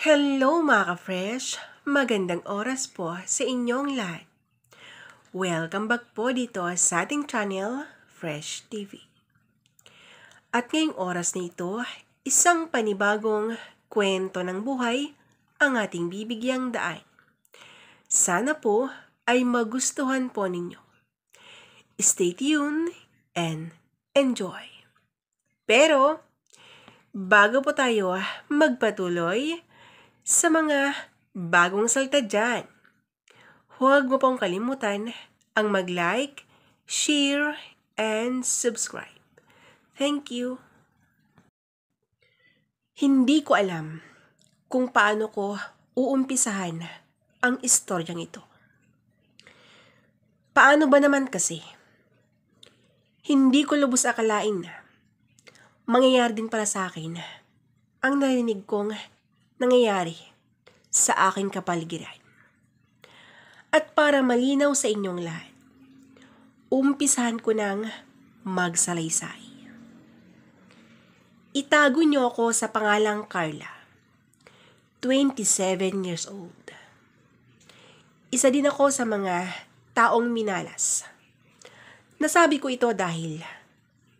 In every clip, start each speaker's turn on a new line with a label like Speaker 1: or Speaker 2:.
Speaker 1: Hello mga ka-fresh! Magandang oras po sa inyong lahat. Welcome back po dito sa ating channel, Fresh TV. At ngayong oras na ito, isang panibagong kwento ng buhay ang ating bibigyang daan. Sana po ay magustuhan po ninyo. Stay tuned and enjoy. Pero, bago po tayo magpatuloy, sa mga bagong salta dyan. Huwag mo pong kalimutan ang mag-like, share, and subscribe. Thank you. Hindi ko alam kung paano ko uumpisahan ang istoryang ito. Paano ba naman kasi? Hindi ko lubos akalain na mangyayari din para sa akin ang narinig kong nangyayari sa aking kapaligiran. At para malinaw sa inyong lahat, umpisahan ko ng magsalaysay. Itago niyo ako sa pangalang Carla, 27 years old. Isa din ako sa mga taong minalas. Nasabi ko ito dahil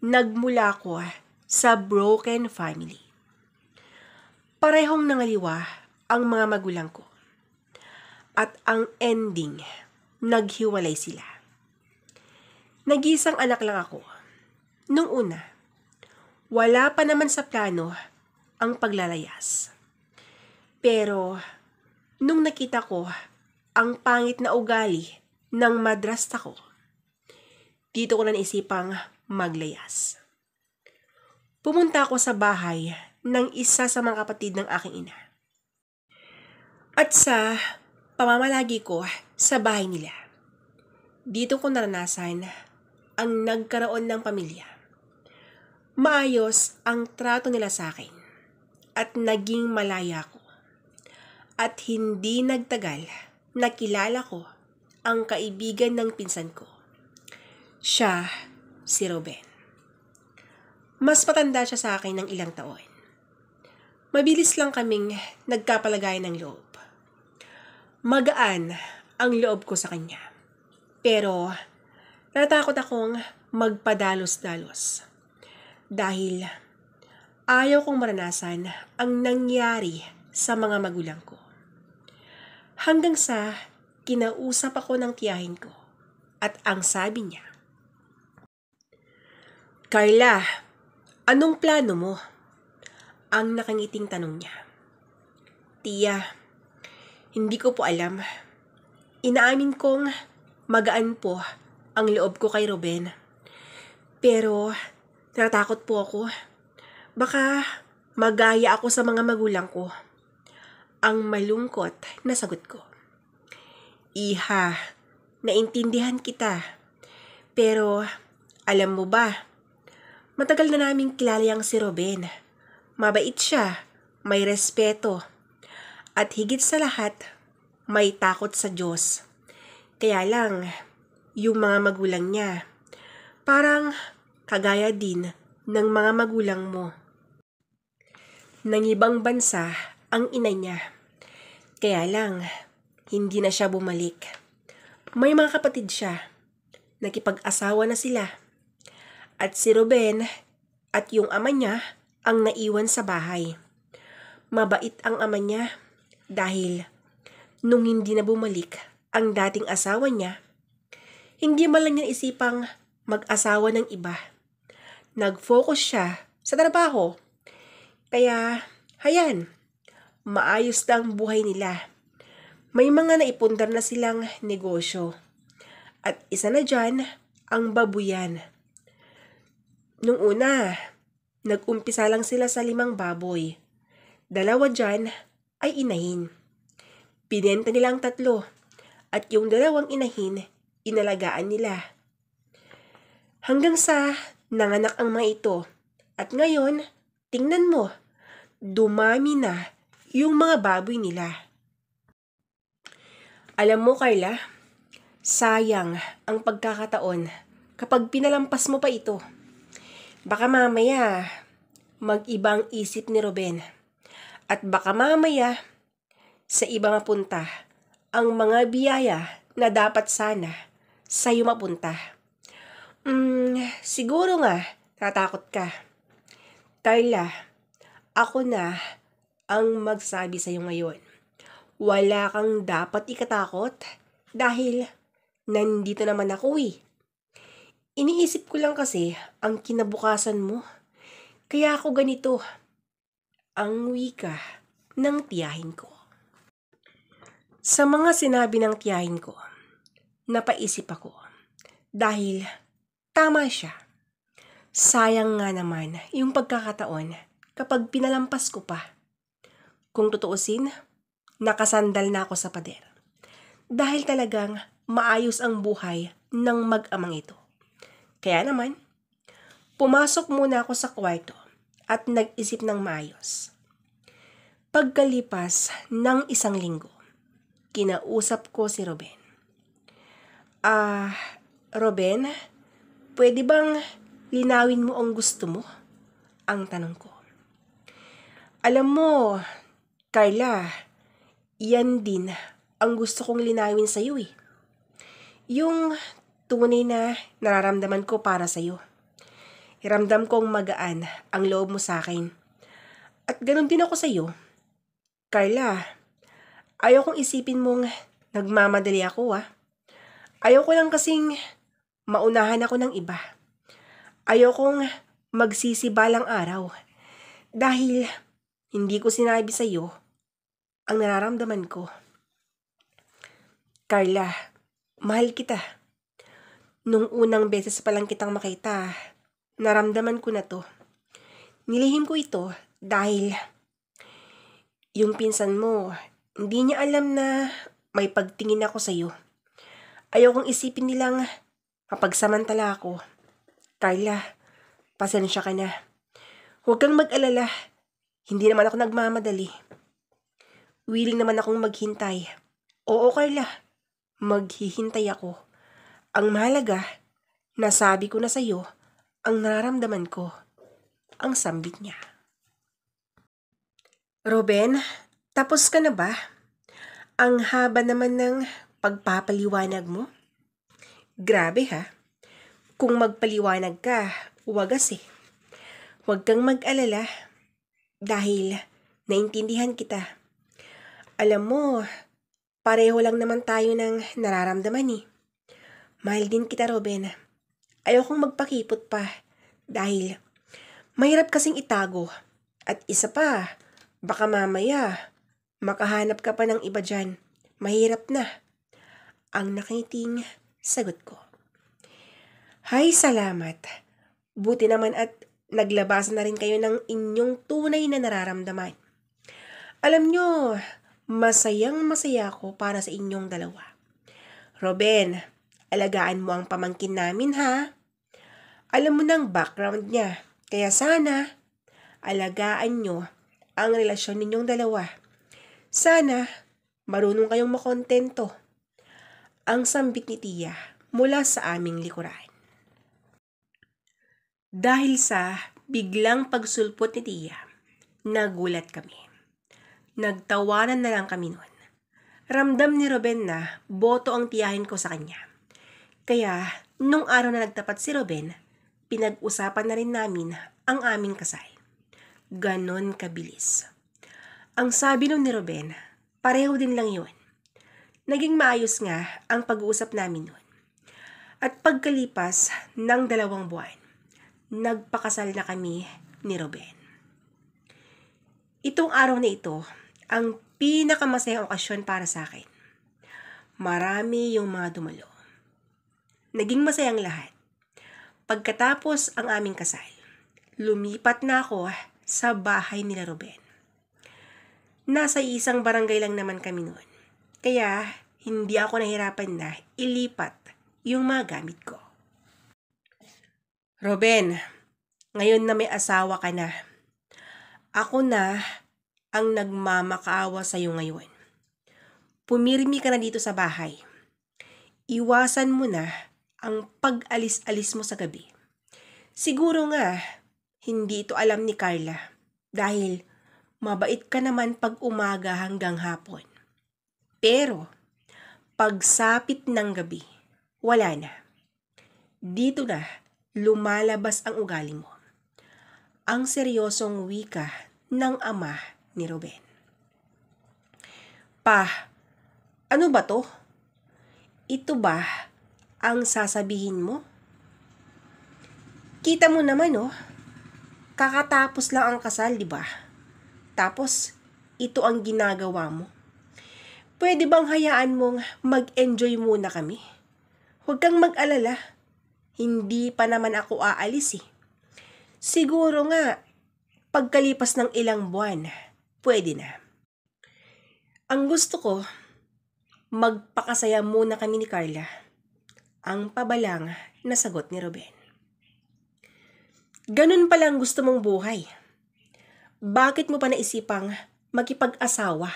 Speaker 1: nagmula ko sa broken family. Parehong nangaliwa ang mga magulang ko. At ang ending, naghiwalay sila. Nag-iisang anak lang ako. Nung una, wala pa naman sa plano ang paglalayas. Pero, nung nakita ko ang pangit na ugali ng madrasta ko, dito ko na naisipang maglayas. Pumunta ako sa bahay ng isa sa mga kapatid ng aking ina. At sa pamamalagi ko sa bahay nila. Dito ko naranasan ang nagkaroon ng pamilya. Maayos ang trato nila sa akin at naging malaya ko. At hindi nagtagal, nakilala ko ang kaibigan ng pinsan ko. Siya si Ruben. Mas matanda siya sa akin ng ilang taon. Mabilis lang kaming nagkapalagay ng loob. Magaan ang loob ko sa kanya. Pero natakot akong magpadalos-dalos. Dahil ayaw kong maranasan ang nangyari sa mga magulang ko. Hanggang sa kinausap ako ng tiyahin ko at ang sabi niya, Carla, anong plano mo? ang nakangiting tanong niya. Tiya, hindi ko po alam. Inaamin kong magaan po ang loob ko kay Ruben. Pero natatakot po ako. Baka magaya ako sa mga magulang ko. Ang malungkot na sagot ko. Iha, naintindihan kita. Pero alam mo ba, matagal na naming kilala yang si Ruben. Mabait siya, may respeto, at higit sa lahat, may takot sa Diyos. Kaya lang, yung mga magulang niya, parang kagaya din ng mga magulang mo. Nang ibang bansa ang ina niya. Kaya lang, hindi na siya bumalik. May mga kapatid siya. Nakipag-asawa na sila. At si Ruben at yung ama niya ang naiwan sa bahay. Mabait ang ama niya dahil nung hindi na bumalik ang dating asawa niya, hindi malang niya isipang mag-asawa ng iba. Nag-focus siya sa trabaho. Kaya, hayan, maayos na ang buhay nila. May mga naipundar na silang negosyo. At isa na dyan, ang babuyan. Nung una, Nag-umpisa lang sila sa limang baboy. Dalawa dyan ay inahin. Pinenta nila ang tatlo at yung dalawang inahin, inalagaan nila. Hanggang sa nanganak ang mga ito. At ngayon, tingnan mo, dumami na yung mga baboy nila. Alam mo, Carla, sayang ang pagkakataon kapag pinalampas mo pa ito. Baka mamaya, mag-ibang isip ni Ruben. At baka mamaya, sa ibang mapunta, ang mga biyaya na dapat sana sa iyo mapunta. Mm, siguro nga, natakot ka. Carla, ako na ang magsabi sa iyo ngayon. Wala kang dapat ikatakot dahil nandito naman ako eh. Iniisip ko lang kasi ang kinabukasan mo. Kaya ako ganito. Ang wika ng tiyahin ko. Sa mga sinabi ng tiyahin ko, napaisip ako. Dahil tama siya. Sayang nga naman yung pagkakataon kapag pinalampas ko pa. Kung tutuusin, nakasandal na ako sa pader. Dahil talagang maayos ang buhay ng mag-amang ito. Kaya naman, pumasok muna ako sa kwarto at nag-isip ng maayos. Pagkalipas ng isang linggo, kinausap ko si Ruben. Ah, uh, Ruben, pwede bang linawin mo ang gusto mo? Ang tanong ko. Alam mo, Carla, yan din ang gusto kong linawin sa iyo eh. Yung tunay na nararamdaman ko para sa iyo. Iramdam kong magaan ang loob mo sa akin. At ganun din ako sa iyo. Carla, ayaw kong isipin mong nagmamadali ako ah. Ayaw ko lang kasing maunahan ako ng iba. Ayaw kong magsisibalang araw. Dahil hindi ko sinabi sa iyo ang nararamdaman ko. Carla, mahal kita. Nung unang beses pa lang kitang makita, naramdaman ko na to. Nilihim ko ito dahil yung pinsan mo, hindi niya alam na may pagtingin ako sa'yo. Ayaw kong isipin nilang mapagsamantala ako. Carla, pasensya ka na. Huwag kang mag-alala. Hindi naman ako nagmamadali. Willing naman akong maghintay. Oo, Carla. Maghihintay ako. Ang mahalaga, nasabi ko na sa iyo ang nararamdaman ko, ang sambit niya. Ruben, tapos ka na ba? Ang haba naman ng pagpapaliwanag mo. Grabe ha. Kung magpaliwanag ka, wagas eh. Huwag kang mag-alala dahil naintindihan kita. Alam mo, pareho lang naman tayo ng nararamdaman eh. Mahal din kita, Ruben. Ayokong magpakipot pa dahil mahirap kasing itago. At isa pa, baka mamaya makahanap ka pa ng iba dyan. Mahirap na. Ang nakiting sagot ko. Hay, salamat. Buti naman at naglabas na rin kayo ng inyong tunay na nararamdaman. Alam nyo, masayang masaya ako para sa inyong dalawa. Ruben, Alagaan mo ang pamangkin namin ha. Alam mo ng background niya, kaya sana alagaan nyo ang relasyon ninyong dalawa. Sana marunong kayong makontento. Ang sambit ni Tia mula sa aming likuran. Dahil sa biglang pagsulpot ni Tia, nagulat kami. Nagtawanan na lang kami noon. Ramdam ni Ruben na boto ang tiyahin ko sa kanya. Kaya, nung araw na nagtapat si Ruben, pinag-usapan na rin namin ang aming kasal. Ganon kabilis. Ang sabi nun ni Ruben, pareho din lang yun. Naging maayos nga ang pag-uusap namin nun. At pagkalipas ng dalawang buwan, nagpakasal na kami ni Ruben. Itong araw na ito, ang pinakamasayang okasyon para sa akin. Marami yung mga dumalo Naging masayang lahat. Pagkatapos ang aming kasal, lumipat na ako sa bahay nila Ruben. Nasa isang barangay lang naman kami noon. Kaya hindi ako nahirapan na ilipat yung mga gamit ko. Ruben, ngayon na may asawa ka na. Ako na ang nagmamakaawa sa iyo ngayon. Pumirmi ka na dito sa bahay. Iwasan mo na ang pag-alis-alis mo sa gabi. Siguro nga, hindi ito alam ni Carla dahil mabait ka naman pag umaga hanggang hapon. Pero, pagsapit ng gabi, wala na. Dito na, lumalabas ang ugali mo. Ang seryosong wika ng ama ni Ruben. Pa, ano ba to? Ito ba ang sasabihin mo? Kita mo naman, oh. Kakatapos lang ang kasal, di ba? Tapos, ito ang ginagawa mo. Pwede bang hayaan mong mag-enjoy muna kami? Huwag kang mag-alala. Hindi pa naman ako aalis eh. Siguro nga, pagkalipas ng ilang buwan, pwede na. Ang gusto ko, magpakasaya muna kami ni Carla ang pabalang na sagot ni Ruben. Ganun palang gusto mong buhay. Bakit mo pa naisipang magipag-asawa?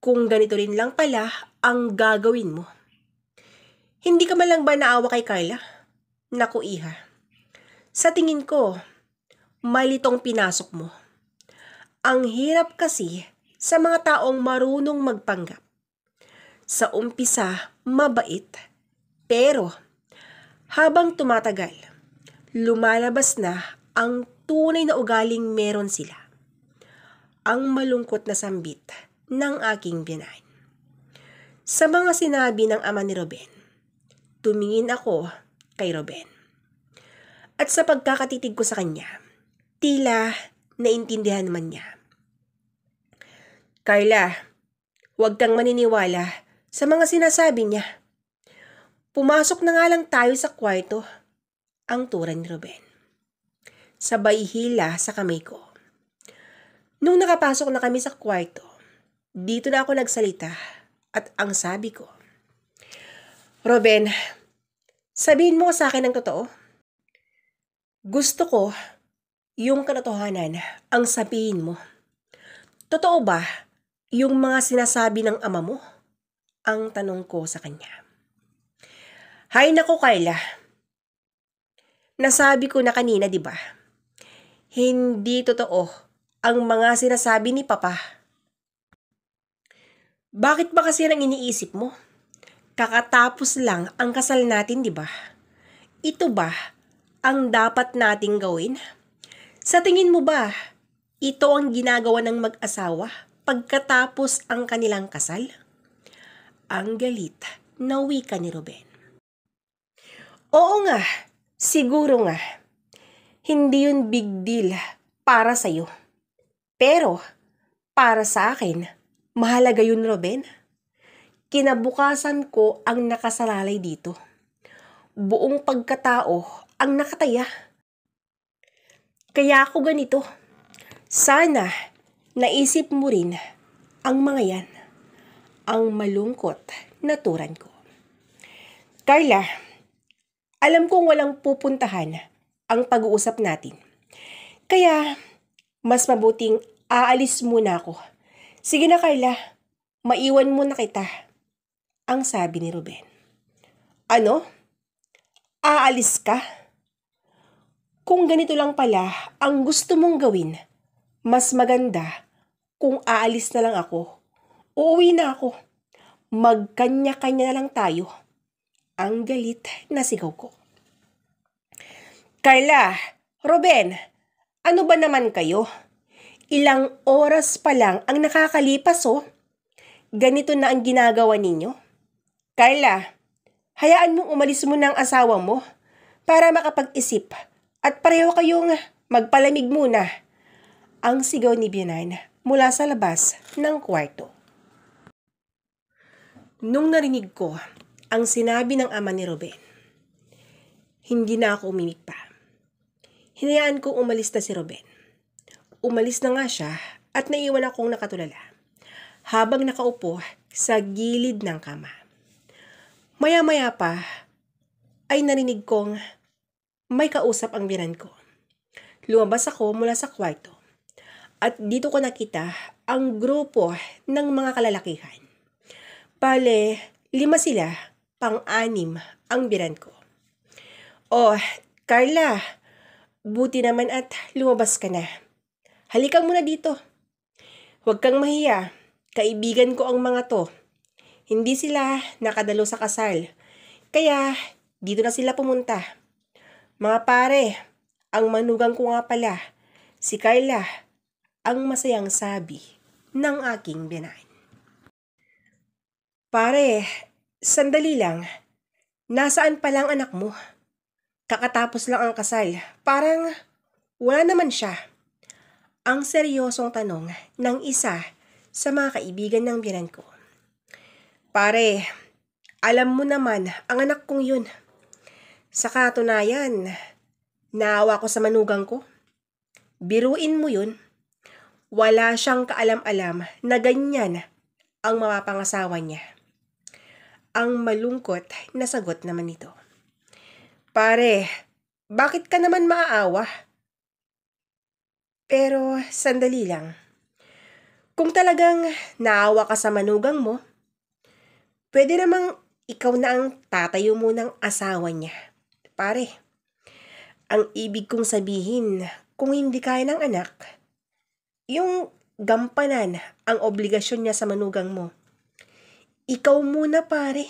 Speaker 1: Kung ganito rin lang pala ang gagawin mo. Hindi ka man lang ba naawa kay Carla? Naku, iha. Sa tingin ko, malitong pinasok mo. Ang hirap kasi sa mga taong marunong magpanggap. Sa umpisa, mabait pero, habang tumatagal, lumalabas na ang tunay na ugaling meron sila. Ang malungkot na sambit ng aking biyanan. Sa mga sinabi ng ama ni Ruben, tumingin ako kay Ruben. At sa pagkakatitig ko sa kanya, tila naintindihan naman niya. Carla, huwag kang maniniwala sa mga sinasabi niya. Pumasok na nga lang tayo sa kwarto, ang tura ni Ruben. Sabay hila sa kamay ko. Nung nakapasok na kami sa kwarto, dito na ako nagsalita at ang sabi ko, Ruben, sabihin mo sa akin ang totoo. Gusto ko yung katotohanan ang sabihin mo. Totoo ba yung mga sinasabi ng ama mo? Ang tanong ko sa kanya. Hay nako Kayla. Nasabi ko na kanina, 'di ba? Hindi totoo ang mga sinasabi ni Papa. Bakit ba kasi ang iniisip mo? Kakatapos lang ang kasal natin, 'di ba? Ito ba ang dapat nating gawin? Sa tingin mo ba, ito ang ginagawa ng mag-asawa pagkatapos ang kanilang kasal? Ang galit na wika ni Ruben. Oo nga, siguro nga. Hindi yun big deal para sa'yo. Pero, para sa akin, mahalaga yun, Ruben. Kinabukasan ko ang nakasalalay dito. Buong pagkatao ang nakataya. Kaya ako ganito. Sana naisip mo rin ang mga yan. Ang malungkot na turan ko. Carla, alam kong walang pupuntahan ang pag-uusap natin. Kaya, mas mabuting aalis muna ako. Sige na Carla, maiwan mo na kita. Ang sabi ni Ruben. Ano? Aalis ka? Kung ganito lang pala ang gusto mong gawin, mas maganda kung aalis na lang ako. Uuwi na ako. Magkanya-kanya na lang tayo. Ang galit na sigaw ko. Carla, Ruben, ano ba naman kayo? Ilang oras pa lang ang nakakalipas oh. Ganito na ang ginagawa ninyo? Carla, hayaan mong umalis mo ng asawa mo para makapag-isip at pareho kayong magpalamig muna. Ang sigaw ni Bianan mula sa labas ng kwarto. Nung narinig ko ang sinabi ng ama ni Ruben, hindi na ako umimik pa. Hinayaan kong umalis na si Ruben. Umalis na nga siya at naiwan akong nakatulala. Habang nakaupo sa gilid ng kama. Maya-maya pa ay narinig kong may kausap ang biran ko. Lumabas ako mula sa kwarto. At dito ko nakita ang grupo ng mga kalalakihan. Pale, lima sila, pang-anim ang biran ko. Oh, Carla, Buti naman at lumabas ka na. Halika muna dito. Huwag kang mahiya. Kaibigan ko ang mga to. Hindi sila nakadalo sa kasal. Kaya dito na sila pumunta. Mga pare, ang manugang ko nga pala, si Kayla, ang masayang sabi ng aking binan. Pare, sandali lang. Nasaan pa lang anak mo? Kakatapos lang ang kasal. Parang wala naman siya. Ang seryosong tanong ng isa sa mga kaibigan ng biyanan ko. Pare, alam mo naman ang anak kong yun. Sa katunayan, naawa ko sa manugang ko. Biruin mo yun. Wala siyang kaalam-alam na ganyan ang mapapangasawa niya. Ang malungkot na sagot naman ito. Pare, bakit ka naman maaawa? Pero sandali lang. Kung talagang naawa ka sa manugang mo, pwede namang ikaw na ang tatayo mo ng asawa niya. Pare, ang ibig kong sabihin, kung hindi kaya ng anak, yung gampanan ang obligasyon niya sa manugang mo. Ikaw muna pare.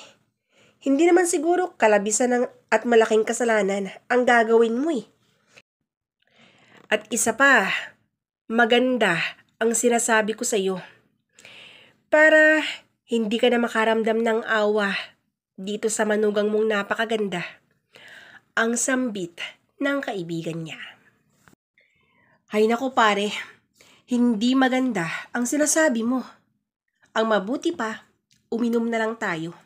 Speaker 1: Hindi naman siguro kalabisan ng at malaking kasalanan ang gagawin mo eh. At isa pa, maganda ang sinasabi ko sa iyo. Para hindi ka na makaramdam ng awa dito sa manugang mong napakaganda. Ang sambit ng kaibigan niya. Hay nako pare, hindi maganda ang sinasabi mo. Ang mabuti pa, uminom na lang tayo.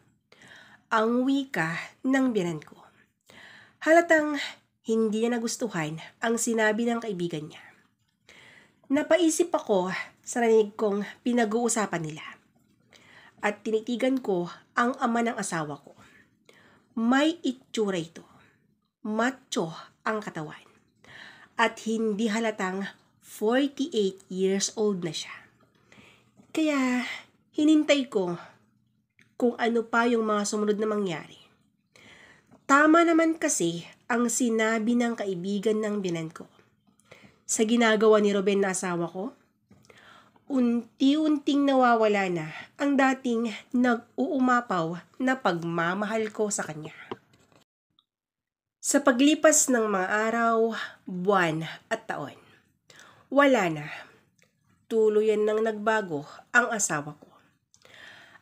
Speaker 1: Ang wika ng binan ko. Halatang hindi niya nagustuhan ang sinabi ng kaibigan niya. Napaisip ako sa narinig kong pinag-uusapan nila. At tinitigan ko ang ama ng asawa ko. May itsura ito. Macho ang katawan. At hindi halatang 48 years old na siya. Kaya hinintay ko kung ano pa yung mga sumunod na mangyari. Tama naman kasi ang sinabi ng kaibigan ng binan ko. Sa ginagawa ni Ruben na asawa ko, unti-unting nawawala na ang dating nag-uumapaw na pagmamahal ko sa kanya. Sa paglipas ng mga araw, buwan at taon, wala na. Tuluyan nang nagbago ang asawa ko.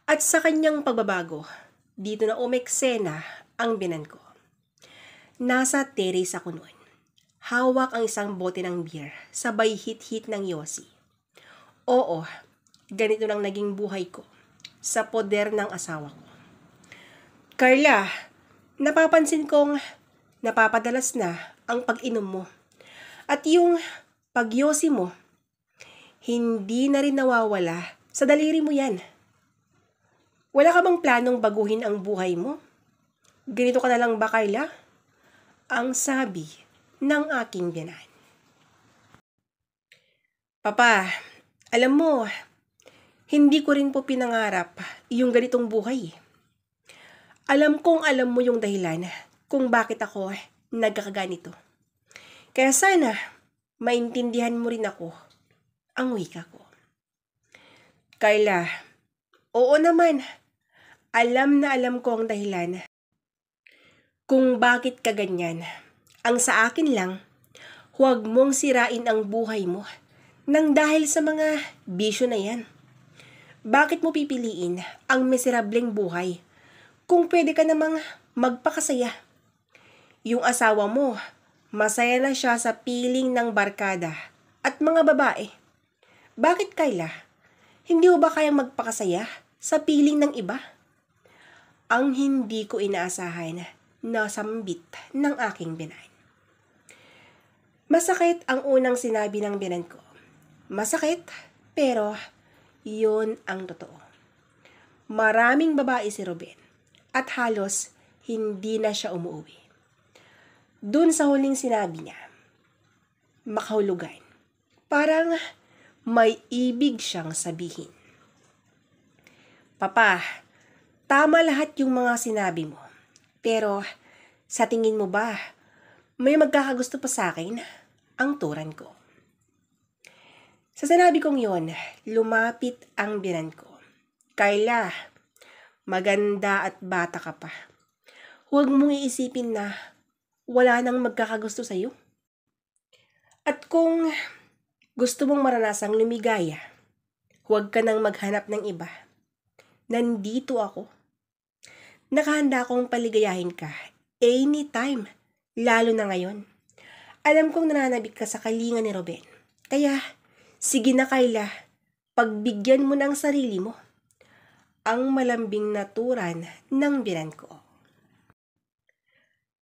Speaker 1: At sa kanyang pagbabago, dito na umeksena ang binan ko. Nasa terrace ako noon. Hawak ang isang bote ng beer, sabay hit-hit ng yosi. Oo, ganito lang naging buhay ko, sa poder ng asawa ko. Carla, napapansin kong napapadalas na ang pag-inom mo. At yung pagyosi mo, hindi na rin nawawala sa daliri mo yan. Wala ka bang planong baguhin ang buhay mo? Ganito ka na lang ba, kayla? Ang sabi ng aking biyanan. Papa, alam mo, hindi ko rin po pinangarap yung ganitong buhay. Alam kong alam mo yung dahilan kung bakit ako nagkakaganito. Kaya sana, maintindihan mo rin ako ang wika ko. Kayla, oo naman, alam na alam ko ang dahilan kung bakit ka ganyan. Ang sa akin lang, huwag mong sirain ang buhay mo nang dahil sa mga bisyo na yan. Bakit mo pipiliin ang miserableng buhay kung pwede ka namang magpakasaya? Yung asawa mo, masaya na siya sa piling ng barkada at mga babae. Bakit Kayla? Hindi mo ba kayang magpakasaya sa piling ng iba? Ang hindi ko inaasahan nasambit ng aking binan. Masakit ang unang sinabi ng binan ko. Masakit, pero yun ang totoo. Maraming babae si Ruben at halos hindi na siya umuwi. Doon sa huling sinabi niya, makahulugan. Parang may ibig siyang sabihin. Papa, tama lahat yung mga sinabi mo. Pero, sa tingin mo ba, may magkakagusto pa sa akin ang turan ko? Sa sinabi kong yon, lumapit ang binan ko. Kayla, maganda at bata ka pa. Huwag mong iisipin na wala nang magkakagusto sa'yo. At kung gusto mong maranasang lumigaya, huwag ka nang maghanap ng iba. Nandito ako nakahanda akong paligayahin ka anytime, lalo na ngayon. Alam kong nananabik ka sa kalinga ni Ruben. Kaya, sige na Kayla, pagbigyan mo ng sarili mo. Ang malambing naturan ng binan ko.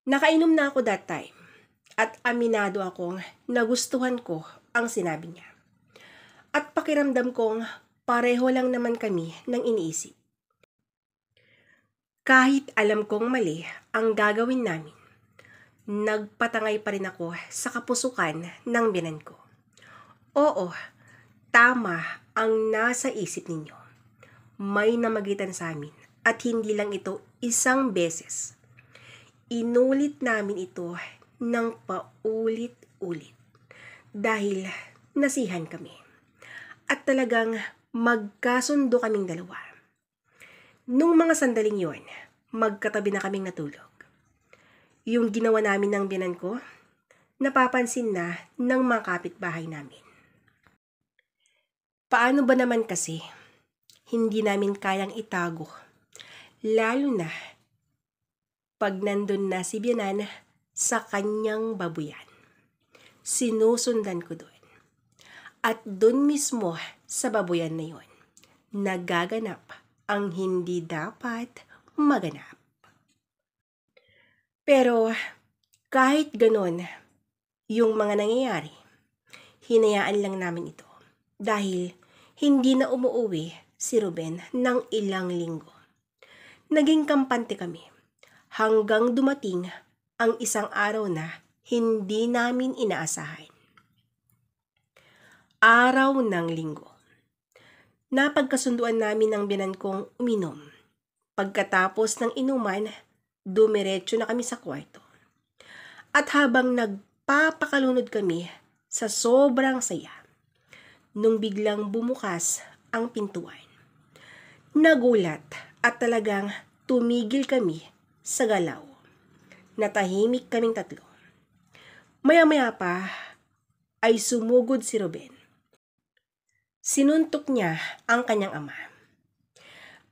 Speaker 1: Nakainom na ako that time at aminado akong nagustuhan ko ang sinabi niya. At pakiramdam kong pareho lang naman kami ng iniisip. Kahit alam kong mali ang gagawin namin, nagpatangay pa rin ako sa kapusukan ng binan ko. Oo, tama ang nasa isip ninyo. May namagitan sa amin at hindi lang ito isang beses. Inulit namin ito ng paulit-ulit dahil nasihan kami. At talagang magkasundo kaming dalawa Nung mga sandaling yon, magkatabi na kaming natulog. Yung ginawa namin ng binan ko, napapansin na ng mga kapitbahay namin. Paano ba naman kasi hindi namin kayang itago? Lalo na pag nandun na si Bianan sa kanyang babuyan. Sinusundan ko doon. At doon mismo sa babuyan na yon, nagaganap ang hindi dapat maganap. Pero kahit ganon, yung mga nangyayari, hinayaan lang namin ito dahil hindi na umuwi si Ruben ng ilang linggo. Naging kampante kami hanggang dumating ang isang araw na hindi namin inaasahan. Araw ng linggo napagkasunduan namin ng kong uminom. Pagkatapos ng inuman, dumiretso na kami sa kwarto. At habang nagpapakalunod kami sa sobrang saya, nung biglang bumukas ang pintuan. Nagulat at talagang tumigil kami sa galaw. Natahimik kaming tatlo. Maya-maya pa ay sumugod si Ruben Sinuntok niya ang kanyang ama.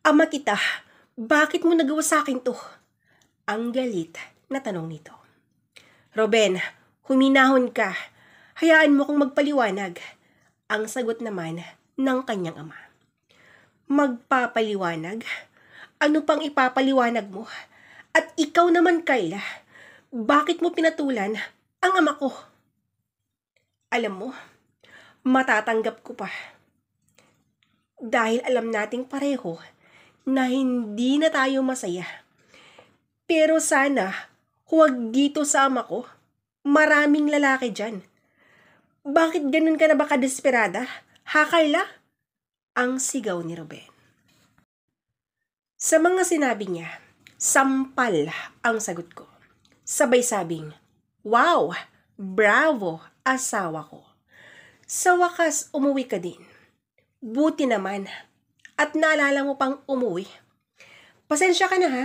Speaker 1: Ama kita, bakit mo nagawa sa akin to? Ang galit na tanong nito. Ruben, huminahon ka. Hayaan mo kong magpaliwanag. Ang sagot naman ng kanyang ama. Magpapaliwanag? Ano pang ipapaliwanag mo? At ikaw naman, Kayla, bakit mo pinatulan ang ama ko? Alam mo, matatanggap ko pa dahil alam nating pareho na hindi na tayo masaya. Pero sana, huwag dito sama ko. Maraming lalaki dyan. Bakit ganun ka na ba kadesperada? Ha, Carla? Ang sigaw ni Ruben. Sa mga sinabi niya, sampal ang sagot ko. Sabay sabing, Wow! Bravo, asawa ko. Sa wakas, umuwi ka din. Buti naman. At naalala mo pang umuwi. Pasensya ka na ha,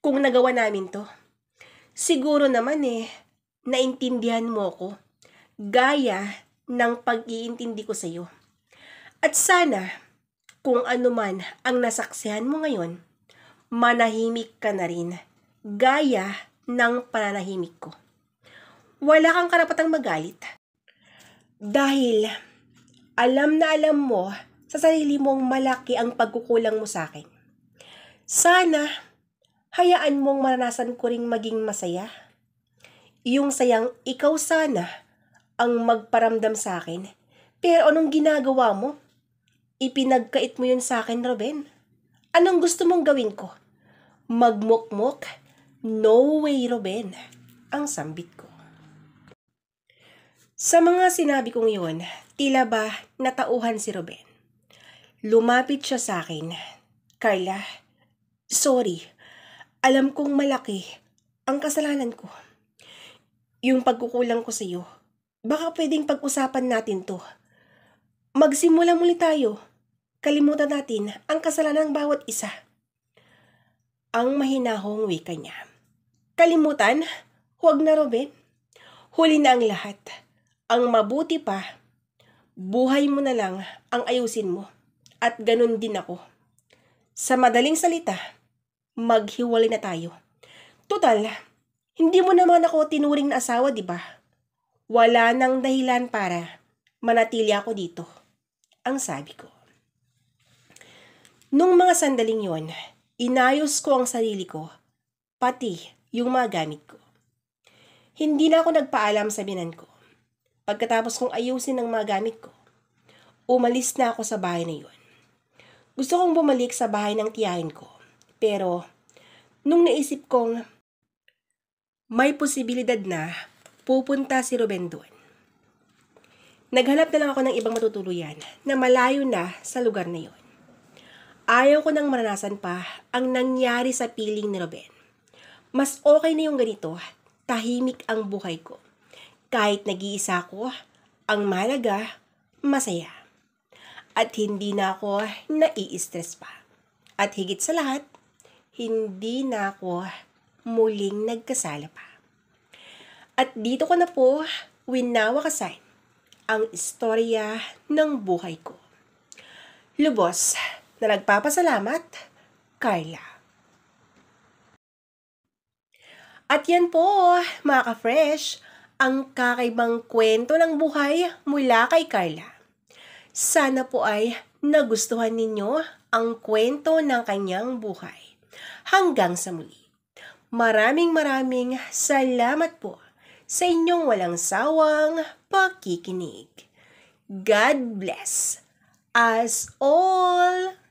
Speaker 1: kung nagawa namin to. Siguro naman eh, naintindihan mo ako. Gaya ng pag-iintindi ko sa'yo. At sana, kung ano man ang nasaksihan mo ngayon, manahimik ka na rin. Gaya ng pananahimik ko. Wala kang karapatang magalit. Dahil alam na alam mo sa sarili mong malaki ang pagkukulang mo sa akin. Sana, hayaan mong maranasan ko ring maging masaya. Yung sayang ikaw sana ang magparamdam sa akin. Pero anong ginagawa mo? Ipinagkait mo yun sa akin, Ruben. Anong gusto mong gawin ko? Magmukmuk? No way, Ruben. Ang sambit ko. Sa mga sinabi kong iyon, tila ba natauhan si Ruben. Lumapit siya sa akin. Carla, sorry. Alam kong malaki ang kasalanan ko. Yung pagkukulang ko sa iyo. Baka pwedeng pag-usapan natin to. Magsimula muli tayo. Kalimutan natin ang kasalanan ng bawat isa. Ang mahinahong wika niya. Kalimutan? Huwag na, Ruben. Huli na ang lahat ang mabuti pa, buhay mo na lang ang ayusin mo. At ganun din ako. Sa madaling salita, maghiwalay na tayo. Total, hindi mo naman ako tinuring na asawa, di ba? Wala nang dahilan para manatili ako dito. Ang sabi ko. Nung mga sandaling yon, inayos ko ang sarili ko, pati yung mga gamit ko. Hindi na ako nagpaalam sa binan ko. Pagkatapos kong ayusin ang mga gamit ko, umalis na ako sa bahay na yun. Gusto kong bumalik sa bahay ng tiyahin ko. Pero, nung naisip kong may posibilidad na pupunta si Ruben doon. Naghanap na lang ako ng ibang matutuluyan na malayo na sa lugar na yon. Ayaw ko nang maranasan pa ang nangyari sa piling ni Ruben. Mas okay na yung ganito, tahimik ang buhay ko. Kahit nag-iisa ako, ang malaga, masaya. At hindi na ako nai-stress pa. At higit sa lahat, hindi na ako muling nagkasala pa. At dito ko na po winawakasan ang istorya ng buhay ko. Lubos na nagpapasalamat, Carla. At yan po, mga ka-fresh, ang kakaibang kwento ng buhay mula kay Carla. Sana po ay nagustuhan ninyo ang kwento ng kanyang buhay. Hanggang sa muli. Maraming maraming salamat po sa inyong walang sawang pakikinig. God bless us all!